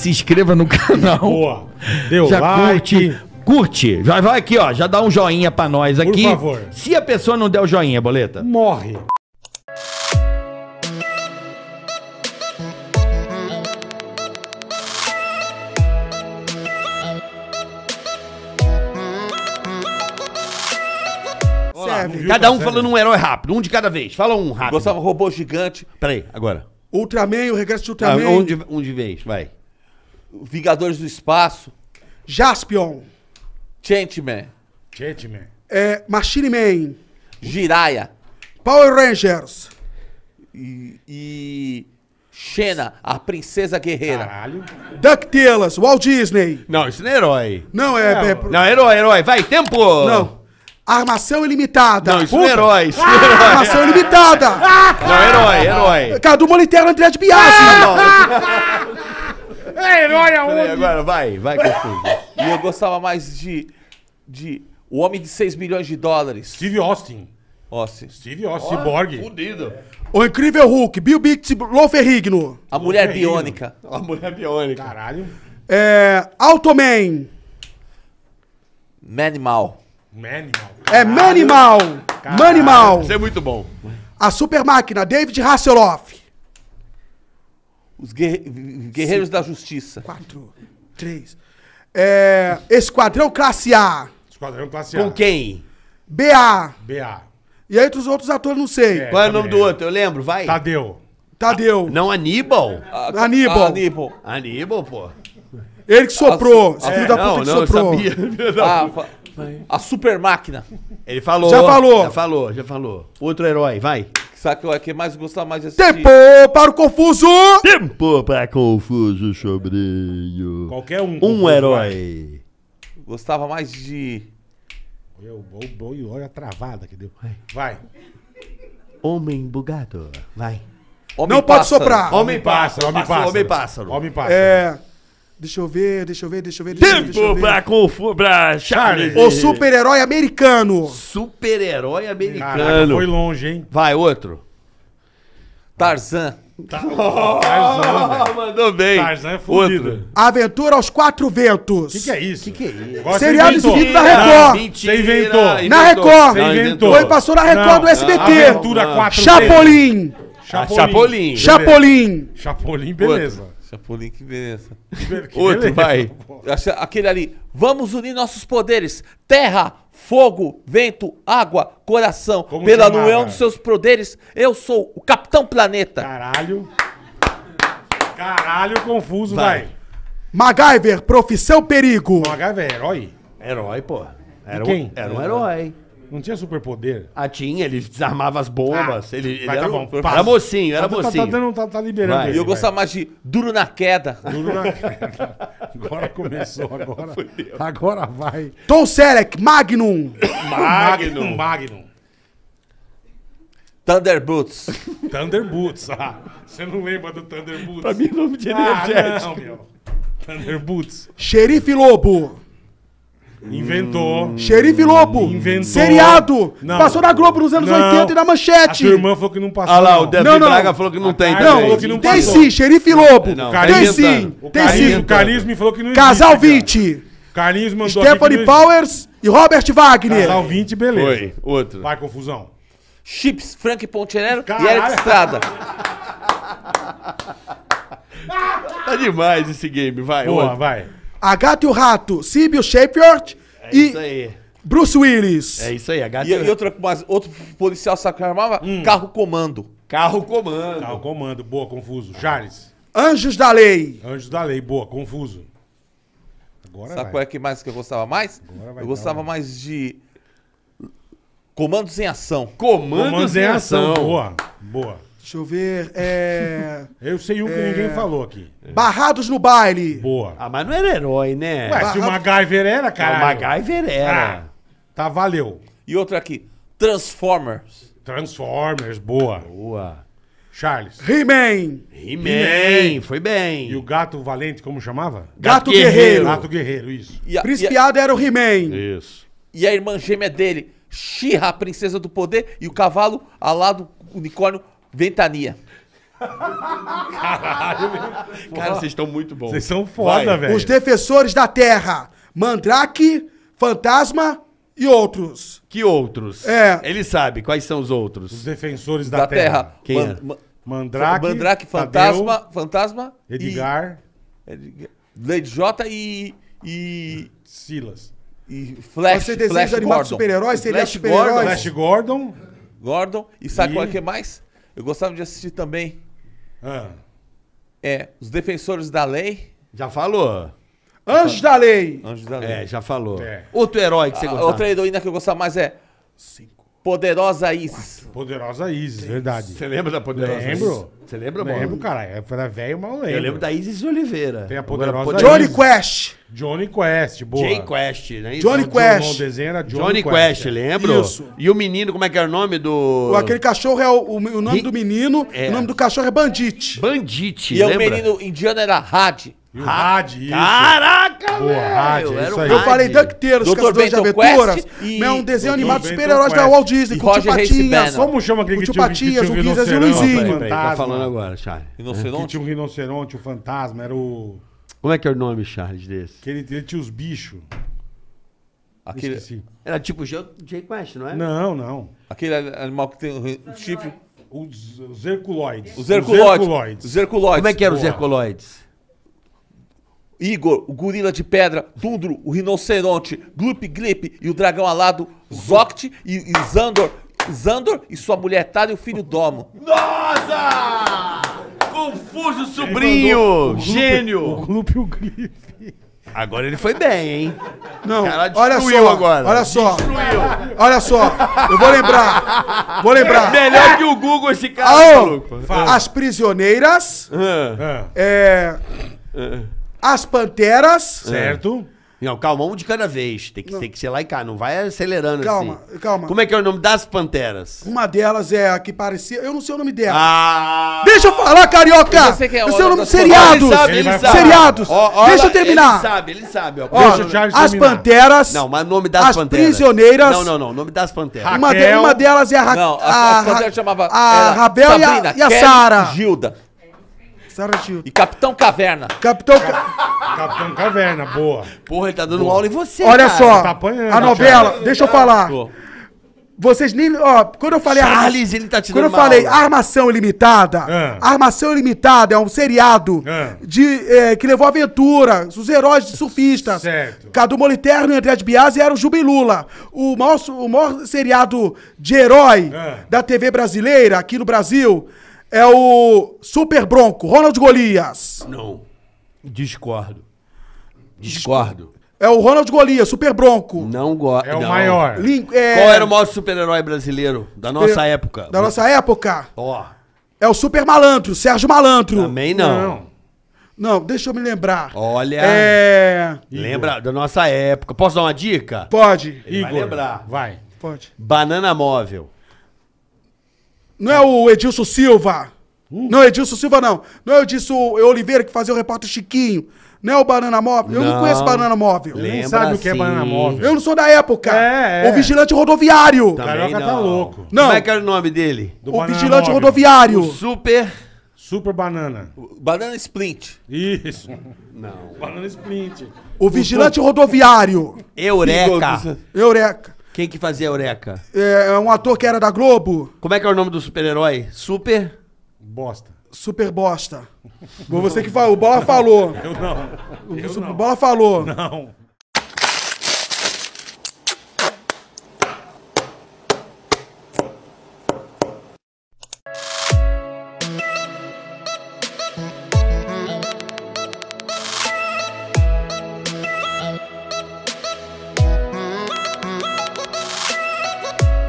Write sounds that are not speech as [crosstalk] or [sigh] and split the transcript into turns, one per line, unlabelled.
se inscreva no canal. Boa. Deu já like. Curte, curte. Vai, vai aqui, ó. Já dá um joinha pra nós aqui. Por favor. Se a pessoa não der o joinha, boleta. Morre. Serve. Cada um falando um herói rápido, um de cada vez. Fala um rápido. Gostava robô gigante. Peraí, agora.
Ultraman, o regresso de ah, Ultraman. Ah, um,
de, um de vez, vai.
Vingadores do Espaço. Jaspion. Changeman. Changeman. É, Machine Man. Jiraya. Power Rangers.
E, e.
Xena, a princesa guerreira. Caralho.
DuckTales, Walt Disney.
Não, isso não é herói. Não, é. Não, é... não herói, herói. Vai, tempo!
Não. Armação ilimitada. Não, isso Puta. não é herói. Isso é ah, herói. Armação ilimitada. não, herói, herói. Cadu Moliterno André de Biasi. Ah,
[laughs] É herói aonde? agora vai, vai, Catuza. e eu gostava mais de, de O Homem de 6 milhões de dólares. Steve Austin. Austin. Steve Austin, Cyborg. Fudido.
O incrível Hulk, Bill Lou Loferrigno. A Mulher Loferrigno.
A Mulher Biônica. Caralho.
É. Automan.
Manimal. Manimal.
É Manimal. Manimal. Isso é muito bom. A super máquina, David Hasselhoff. Os guerre Guerreiros Cinco, da Justiça. Quatro, três. É, Esquadrão Classe A. Esquadrão Classe A. Com quem? BA. BA. E aí os outros atores, não sei. É, Qual é o nome do outro? Eu
lembro, vai. Tadeu.
Tadeu. A, não, Aníbal. A, ah, Aníbal. Aníbal.
Aníbal, pô. Ele que soprou. Ah, esse filho da é, puta não, que não, soprou. sabia. A, [laughs] ah, a
super máquina. Ele falou. Já falou. Já
falou, já falou. Outro é herói, vai. Sabe o
que mais gostava mais de assistir? Tempo
para o Confuso! Tempo para Confuso, sobrinho. Qualquer um. Um herói.
Vai. Gostava mais de... Olha o bom e olha a travada que deu. Vai.
Homem bugado. Vai. Homem não pássaro. pode soprar. Homem pássaro. Homem pássaro. Homem pássaro. Homem é,
pássaro. É... Deixa eu ver, deixa eu ver, deixa eu ver. Tempo
pra, confu pra Charles. O super-herói
americano.
Super-herói americano. Caraca, foi longe, hein? Vai, outro. Tarzan. Tá. Oh, Tarzan, [laughs] mandou bem. Tarzan é fudido.
Aventura aos Quatro Ventos. O que, que, é isso? O que, que, é isso? Serial Seriado exibido na Record. você inventou. Na Record. Você inventou. Foi, passou na Record não, do SBT. Aventura 4 Chapolin. Chapolin. Chapolin. Chapolin. beleza. Chapolin, beleza.
Chapolin, [laughs] que beleza. Que be Outro, beleza, vai. Aquele ali. Vamos unir nossos poderes. Terra, fogo, vento, água, coração. Como Pela união dos seus poderes, eu sou o Capitão Planeta. Caralho. Caralho, confuso, vai. vai.
MacGyver, profissão perigo. MacGyver,
herói. Herói, pô. Era, quem? era um herói. Não tinha superpoder? Ah, tinha, ele desarmava as bombas. Ah, ele, ele tá era, tá bom,
era mocinho, era tá, mocinho. Tá, tá, dando, tá, tá liberando. Vai, ele, eu vai. gostava
mais de duro na queda. Duro na [laughs] queda. Agora começou, agora. Agora vai.
Tom Selleck, Magnum. [coughs] Magnum.
Magnum. Thunder Boots. Thunder Boots. Ah, você não lembra do Thunder Boots? Pra mim, nome de energético. Ah, não, meu. Thunder
Boots. Xerife Lobo.
Inventou. Hum.
Xerife Lobo. Inventou. Seriado. Não. Passou na Globo nos anos não. 80 e na Manchete. A sua irmã falou que não passou. Olha ah lá, o Davi não, não. Braga falou que não a tem Não, falou que não tem passou. sim, Xerife Lobo. Não, não. Tem sim, tem sim. O Carlinhos me falou que não existe. Casal 20. Carlinhos mandou Stephanie Powers e Robert Wagner. Casal 20,
beleza. Foi, outro. Vai, confusão. Chips, Frank Pontenero e Eric
Estrada. tá demais esse game, vai. Boa, outro. vai.
A Gato e o Rato, Sibio Shepherd é e aí. Bruce Willis.
É isso aí, a Gato e, e Rato.
E outro policial sabe armava? Hum. Carro comando.
Carro comando. Carro comando, boa, confuso. Charles. Anjos da Lei. Anjos da Lei, boa, confuso. Agora Sabe vai. qual é que mais que eu gostava mais? eu gostava mais de Comandos em Ação. Comandos, Comandos em, em Ação. ação. Boa, boa.
Deixa eu ver. É. [laughs] Eu sei um que é, ninguém falou aqui. Barrados no baile.
Boa. Ah, mas não era herói, né? Ué, se o MacGyver era, cara. O MacGyver era. Ah,
tá, valeu. E outra aqui. Transformers. Transformers, boa.
Boa.
Charles. He-Man. He-Man, foi bem. E o gato valente, como chamava? Gato, gato guerreiro. guerreiro. Gato guerreiro, isso. E Principiado a... era o He-Man. Isso. E a irmã
gêmea dele, Shira, a princesa do poder, e o cavalo alado, unicórnio,
Ventania.
Caralho, Cara, vocês
estão muito bons. Vocês são
foda, velho. Os
defensores da terra. Mandrake, Fantasma e outros. Que outros?
É. Ele sabe quais são os outros? Os defensores da, terra. Quem é? Man- é? Mandrake,
Mandrake, Fantasma, Tadeu, Fantasma e- Edgar, Lady J e. e. Silas. e Flash. Você desenha Flash Gordon. super-heróis? Seria Flash é super-heróis? Gordon, Flash
Gordon,
Gordon e sabe E- qual é que é mais? Eu gostava de assistir também. É. é, Os Defensores da Lei. Já
falou. Anjos da Lei! Anjos da Lei. É, já falou. É. Outro herói que você ah, gostava. outra heroína
que eu gostava mais é. Cinco Poderosa Isis. Poderosa Isis,
verdade. Você lembra da Poderosa Isis? Lembro. Você lembra, mano? Lembro, cara. Eu era velho, mas eu lembro. Eu lembro da Isis Oliveira. Tem a Poderosa Agora, Johnny Isis.
Quest. Johnny Quest, boa. Jay Quest, né? Isso? Johnny Quest. O desenho era Johnny, Johnny Quest, é. Quest lembro. Isso.
E o menino, como é que era o nome do... aquele
cachorro é o, o, o nome He... do menino, é. o nome do cachorro é Bandit. Bandit, E é lembra? o menino indiano era Hadi. E o Rad, isso. Caraca, velho! Rad, Rádio, é isso aí. Eu falei Duckteiros, Dr. Caçadores de Bento Aventuras. E... É um desenho animado de super-heróis da Walt Disney. E tio Patinhas. Como chama aquele que tinha um Patinhas, o Guizas e o Luizinho. Tá falando
agora, Charles. É, rinoceronte? Que tinha um rinoceronte, um fantasma, era o...
Como é que é o nome, Charles, desse?
Que ele, ele tinha os bichos. Aquele... Esqueci. Era tipo o Jay Quest, não é? Não, não. Aquele animal que tem o chifre... Os, os Os Herculoides. Os Herculoides. Como é que eram os
Herculoides?
Igor, o gorila de pedra, Tundro, o rinoceronte, Gloop Glip e o dragão alado, Zokt e, e Zandor, Zandor e sua mulher Tara e o filho Domo.
Nossa! Confuso sobrinho! Gênio! O Gloop e o Glip. Agora ele foi bem, hein? Não, olha só, agora. Olha só. Destruiu.
Olha só. Eu vou lembrar. Vou lembrar. Melhor que o Google esse cara, ah, maluco. As prisioneiras. Ah. É. Ah. As Panteras. É. Certo.
Não, calma, um de cada vez. Tem que, tem que ser lá e cá, não vai acelerando assim. Calma, assim. calma. Como é que é o nome das Panteras?
Uma delas é a que parecia. Eu não sei o nome dela. Ah! Deixa eu falar, carioca! Você que é eu sei o nome. Seriados! Ele sabe, ele sabe. Seriados! Deixa eu terminar. Ele
sabe, ele sabe. Ó. Deixa o Charles as terminar. Panteras. Não, mas o nome das As Panteras. Prisioneiras. Não, não, não. Nome das Panteras. Uma, de- uma delas é a Raquel. Não, a, a, a, a,
chamava. A Rabel e a,
Sabrina,
e a Sara. Gilda. E Capitão Caverna. Capitão Ca...
[laughs] Capitão Caverna, boa. Porra, ele tá dando boa. aula em você. Olha cara. só, tá apanhando, a novela, cara. deixa eu falar. Pô.
Vocês nem. Ó, quando eu falei. Charles, ele tá te Quando eu falei aula. Armação Ilimitada. É. Armação Ilimitada é um seriado é. De, é, que levou aventura. Os heróis de surfistas. Certo. Cadu Moliterno e André de Biasi eram o e Lula. O maior, o maior seriado de herói ah. da TV brasileira, aqui no Brasil. É o Super Bronco, Ronald Golias.
Não. Discordo.
Discordo. É o Ronald Golias, Super Bronco. Não gosto. É o maior. Lin- é- Qual era o maior
super-herói brasileiro da nossa época? Da nossa
época. Ó, É o Super Malandro, Sérgio Malandro. também não. Não, deixa eu me lembrar.
Olha. É. Lembra da nossa época. Posso dar uma dica? Pode.
Ele vai lembrar. Vai. Pode.
Banana móvel.
Não é o Edilson Silva. Hum. Não, Edilson Silva não. Não é o Edilson Oliveira que fazia o repórter Chiquinho. Não é o Banana Móvel. Eu não conheço Banana Móvel. Lembra Nem sabe assim. o que é Banana Móvel. Eu não sou da época. É, é. O Vigilante Rodoviário. Também Carioca tá louco. Não. Como é
que era o nome dele? Do o Vigilante Móvel. Rodoviário.
O
super... Super Banana. Banana Splint. Isso. Não.
Banana Splint. O Vigilante Rodoviário. Eureka. Eureka. Quem que fazia Eureka?
É, é um ator que era da Globo.
Como é que é o nome do super-herói? Super?
Bosta. Super bosta. Não. Você que falou, o Bola falou. Eu não. Eu o não. Bola falou. Não.